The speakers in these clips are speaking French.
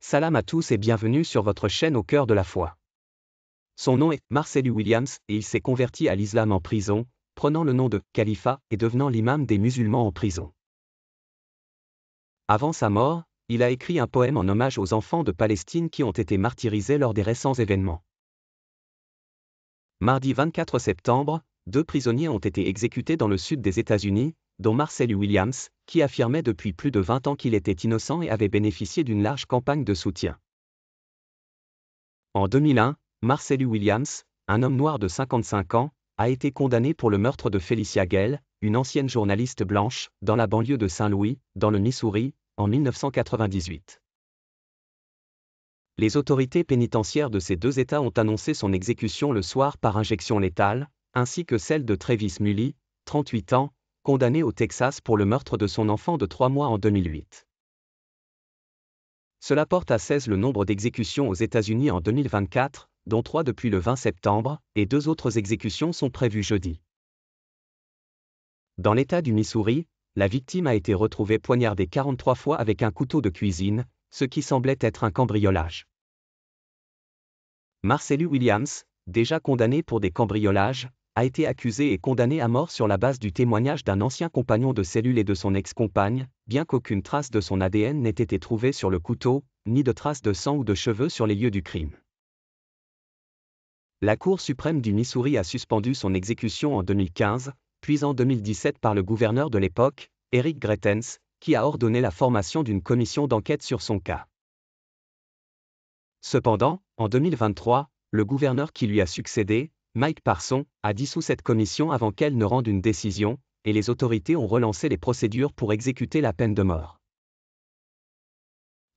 Salam à tous et bienvenue sur votre chaîne au cœur de la foi. Son nom est Marcellus Williams et il s'est converti à l'islam en prison, prenant le nom de Khalifa » et devenant l'imam des musulmans en prison. Avant sa mort, il a écrit un poème en hommage aux enfants de Palestine qui ont été martyrisés lors des récents événements. Mardi 24 septembre, deux prisonniers ont été exécutés dans le sud des États-Unis, dont Marcel Williams, qui affirmait depuis plus de 20 ans qu'il était innocent et avait bénéficié d'une large campagne de soutien. En 2001, Marcel Williams, un homme noir de 55 ans, a été condamné pour le meurtre de Felicia Gell, une ancienne journaliste blanche, dans la banlieue de Saint-Louis, dans le Missouri, en 1998. Les autorités pénitentiaires de ces deux États ont annoncé son exécution le soir par injection létale, ainsi que celle de Travis Mully, 38 ans, condamné au Texas pour le meurtre de son enfant de trois mois en 2008. Cela porte à 16 le nombre d'exécutions aux États-Unis en 2024, dont trois depuis le 20 septembre, et deux autres exécutions sont prévues jeudi. Dans l'État du Missouri, la victime a été retrouvée poignardée 43 fois avec un couteau de cuisine, ce qui semblait être un cambriolage. Marcellus Williams, déjà condamné pour des cambriolages, a été accusé et condamné à mort sur la base du témoignage d'un ancien compagnon de cellule et de son ex-compagne, bien qu'aucune trace de son ADN n'ait été trouvée sur le couteau, ni de traces de sang ou de cheveux sur les lieux du crime. La Cour suprême du Missouri a suspendu son exécution en 2015, puis en 2017 par le gouverneur de l'époque, Eric Gretens, qui a ordonné la formation d'une commission d'enquête sur son cas. Cependant, en 2023, le gouverneur qui lui a succédé, Mike Parson, a dissous cette commission avant qu'elle ne rende une décision, et les autorités ont relancé les procédures pour exécuter la peine de mort.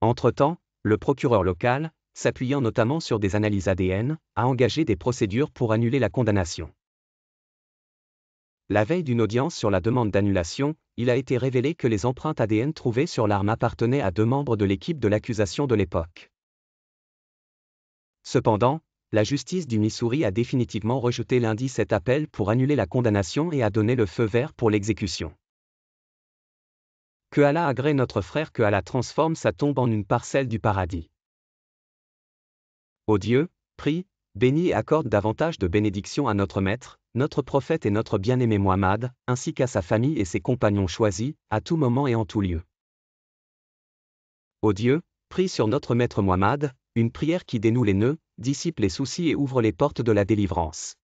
Entre-temps, le procureur local, s'appuyant notamment sur des analyses ADN, a engagé des procédures pour annuler la condamnation. La veille d'une audience sur la demande d'annulation, il a été révélé que les empreintes ADN trouvées sur l'arme appartenaient à deux membres de l'équipe de l'accusation de l'époque. Cependant, la justice du Missouri a définitivement rejeté lundi cet appel pour annuler la condamnation et a donné le feu vert pour l'exécution. Que Allah agrée notre frère, que Allah transforme sa tombe en une parcelle du paradis. Ô Dieu, prie, bénis et accorde davantage de bénédictions à notre Maître, notre prophète et notre bien-aimé Muhammad, ainsi qu'à sa famille et ses compagnons choisis, à tout moment et en tout lieu. Ô Dieu, prie sur notre Maître Muhammad, une prière qui dénoue les nœuds, dissipe les soucis et ouvre les portes de la délivrance.